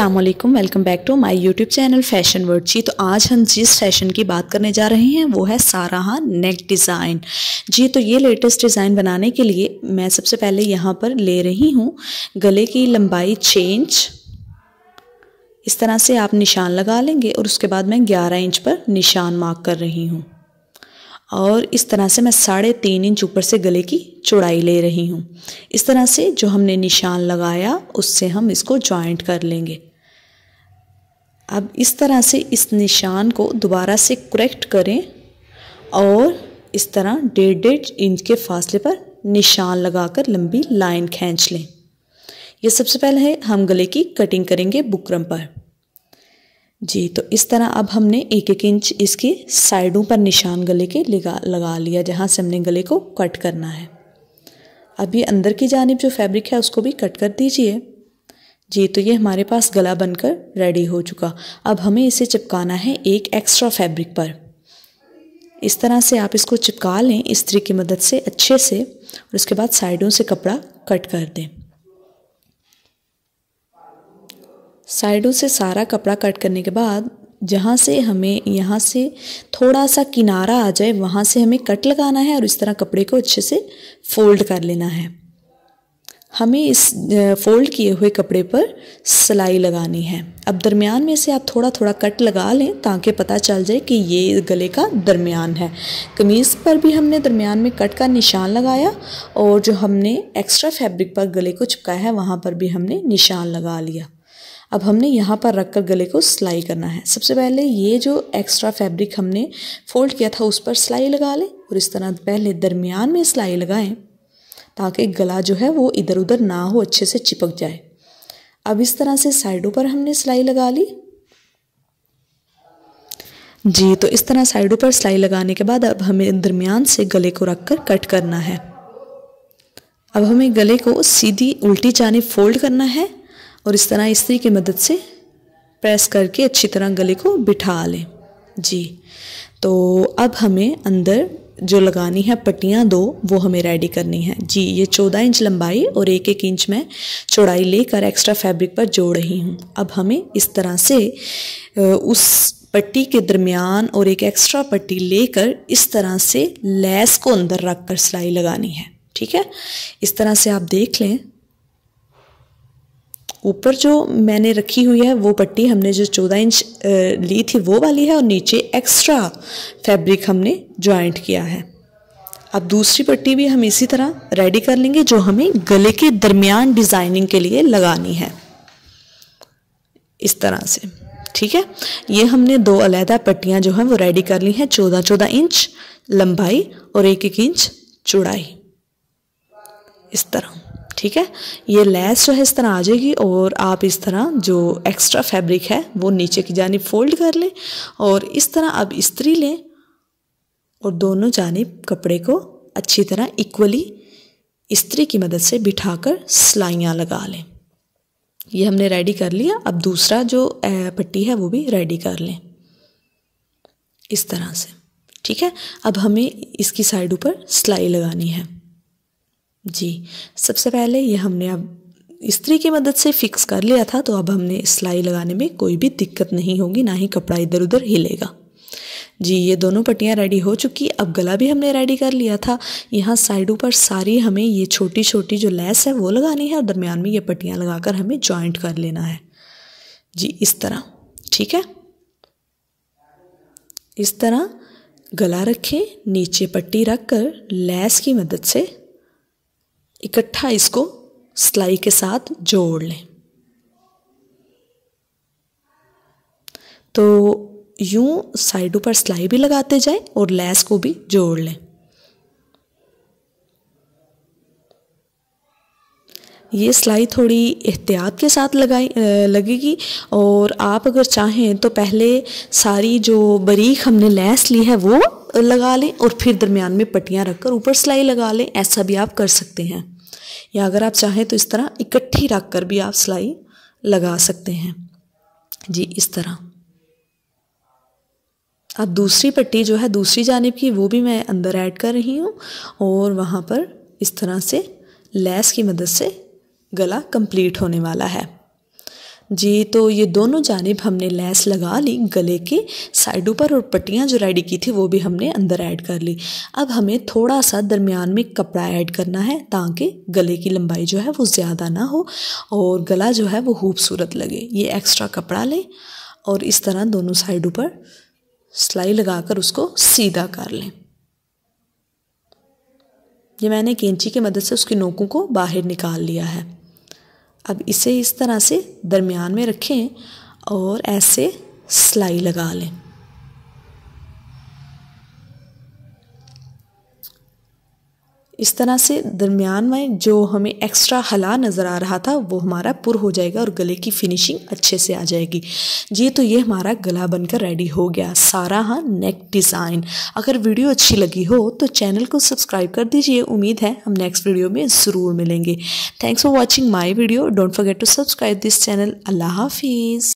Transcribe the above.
Aslam welcome back to my YouTube channel fashion world जी तो आज हम जिस फैशन की बात करने जा रहे हैं वो है साराहा नेक डिज़ाइन जी तो ये लेटेस्ट डिज़ाइन बनाने के लिए मैं सबसे पहले यहाँ पर ले रही हूँ गले की लंबाई चेंज इस तरह से आप निशान लगा लेंगे और उसके बाद मैं 11 इंच पर निशान मार्क कर रही हूँ और इस तरह से मैं साढ़े तीन इंच ऊपर से गले की चौड़ाई ले रही हूँ इस तरह से जो हमने निशान लगाया उससे हम इसको जॉइंट कर लेंगे अब इस तरह से इस निशान को दोबारा से करेक्ट करें और इस तरह डेढ़ डेढ़ इंच के फासले पर निशान लगाकर लंबी लाइन खींच लें यह सबसे पहले है हम गले की कटिंग करेंगे बुकरम पर जी तो इस तरह अब हमने एक एक इंच इसके साइडों पर निशान गले के लगा लगा लिया जहाँ से हमने गले को कट करना है अभी अंदर की जानब जो फैब्रिक है उसको भी कट कर दीजिए जी तो ये हमारे पास गला बनकर रेडी हो चुका अब हमें इसे चिपकाना है एक एक्स्ट्रा फैब्रिक पर इस तरह से आप इसको चिपका लें इस्त्री की मदद से अच्छे से और उसके बाद साइडों से कपड़ा कट कर दें साइडों से सारा कपड़ा कट करने के बाद जहाँ से हमें यहाँ से थोड़ा सा किनारा आ जाए वहाँ से हमें कट लगाना है और इस तरह कपड़े को अच्छे से फोल्ड कर लेना है हमें इस फोल्ड किए हुए कपड़े पर सिलाई लगानी है अब दरमियान में से आप थोड़ा थोड़ा कट लगा लें ताकि पता चल जाए कि ये गले का दरमियान है कमीज़ पर भी हमने दरमियान में कट का निशान लगाया और जो हमने एक्स्ट्रा फैब्रिक पर गले को चिपकाया है वहाँ पर भी हमने निशान लगा लिया अब हमने यहाँ पर रख कर गले को सिलाई करना है सबसे पहले ये जो एक्स्ट्रा फैब्रिक हमने फोल्ड किया था उस पर सिलाई लगा लें और इस तरह पहले दरमियान में सिलाई लगाएं ताकि गला जो है वो इधर उधर ना हो अच्छे से चिपक जाए अब इस तरह से साइडों पर हमने सिलाई लगा ली जी तो इस तरह साइडों पर सिलाई लगाने के बाद अब हमें दरमियान से गले को रख कर कट करना है अब हमें गले को सीधी उल्टी जाने फोल्ड करना है और इस तरह इस्त्री की मदद से प्रेस करके अच्छी तरह गले को बिठा लें जी तो अब हमें अंदर जो लगानी है पट्टियाँ दो वो हमें रेडी करनी है जी ये चौदह इंच लंबाई और एक एक इंच मैं चौड़ाई लेकर एक्स्ट्रा फैब्रिक पर जोड़ रही हूँ अब हमें इस तरह से उस पट्टी के दरमियान और एक एक्स्ट्रा पट्टी लेकर इस तरह से लैस को अंदर रख कर सिलाई लगानी है ठीक है इस तरह से आप देख लें ऊपर जो मैंने रखी हुई है वो पट्टी हमने जो चौदह इंच ली थी वो वाली है और नीचे एक्स्ट्रा फैब्रिक हमने ज्वाइंट किया है अब दूसरी पट्टी भी हम इसी तरह रेडी कर लेंगे जो हमें गले के दरमियान डिज़ाइनिंग के लिए लगानी है इस तरह से ठीक है ये हमने दो अलहदा पट्टियाँ जो हैं वो रेडी कर ली हैं चौदह चौदह इंच लंबाई और एक एक इंच चौड़ाई इस तरह ठीक है ये लेस जो है इस तरह आ जाएगी और आप इस तरह जो एक्स्ट्रा फैब्रिक है वो नीचे की जानब फोल्ड कर लें और इस तरह अब इस्त्री लें और दोनों जानब कपड़े को अच्छी तरह इक्वली इस्त्री की मदद से बिठाकर सिलाइयाँ लगा लें ये हमने रेडी कर लिया अब दूसरा जो पट्टी है वो भी रेडी कर लें इस तरह से ठीक है अब हमें इसकी साइड ऊपर सिलाई लगानी है जी सबसे पहले ये हमने अब स्त्री की मदद से फिक्स कर लिया था तो अब हमने सिलाई लगाने में कोई भी दिक्कत नहीं होगी ना ही कपड़ा इधर उधर हिलेगा जी ये दोनों पट्टियाँ रेडी हो चुकी अब गला भी हमने रेडी कर लिया था यहाँ साइडों पर सारी हमें ये छोटी छोटी जो लेस है वो लगानी है और दरमियान में ये पट्टियाँ लगाकर हमें जॉइंट कर लेना है जी इस तरह ठीक है इस तरह गला रखें नीचे पट्टी रख कर लैस की मदद से इकट्ठा इसको सिलाई के साथ जोड़ लें तो यूं साइडों पर सिलाई भी लगाते जाएं और लैस को भी जोड़ लें ये सिलाई थोड़ी एहतियात के साथ लगाई लगेगी और आप अगर चाहें तो पहले सारी जो बरीक हमने लैस ली है वो लगा लें और फिर दरमियान में पट्टियाँ रखकर ऊपर सिलाई लगा लें ऐसा भी आप कर सकते हैं या अगर आप चाहें तो इस तरह इकट्ठी रख कर भी आप सिलाई लगा सकते हैं जी इस तरह अब दूसरी पट्टी जो है दूसरी जानब की वो भी मैं अंदर ऐड कर रही हूँ और वहाँ पर इस तरह से लैस की मदद से गला कंप्लीट होने वाला है जी तो ये दोनों जानब हमने लैस लगा ली गले के साइडों पर और पट्टियाँ जो रेडी की थी वो भी हमने अंदर ऐड कर ली अब हमें थोड़ा सा दरमियान में कपड़ा ऐड करना है ताकि गले की लंबाई जो है वो ज़्यादा ना हो और गला जो है वो खूबसूरत लगे ये एक्स्ट्रा कपड़ा लें और इस तरह दोनों साइडों पर सिलाई लगाकर उसको सीधा कर लें ये मैंने कैंची की मदद से उसके नोकों को बाहर निकाल लिया है अब इसे इस तरह से दरमियान में रखें और ऐसे सिलाई लगा लें इस तरह से दरमियान में जो हमें एक्स्ट्रा हला नज़र आ रहा था वो हमारा पुर हो जाएगा और गले की फिनिशिंग अच्छे से आ जाएगी जी तो ये हमारा गला बनकर रेडी हो गया सारा हाँ नेक डिज़ाइन अगर वीडियो अच्छी लगी हो तो चैनल को सब्सक्राइब कर दीजिए उम्मीद है हम नेक्स्ट वीडियो में ज़रूर मिलेंगे thanks for watching my video don't forget to subscribe this channel अल्लाह हाफिज़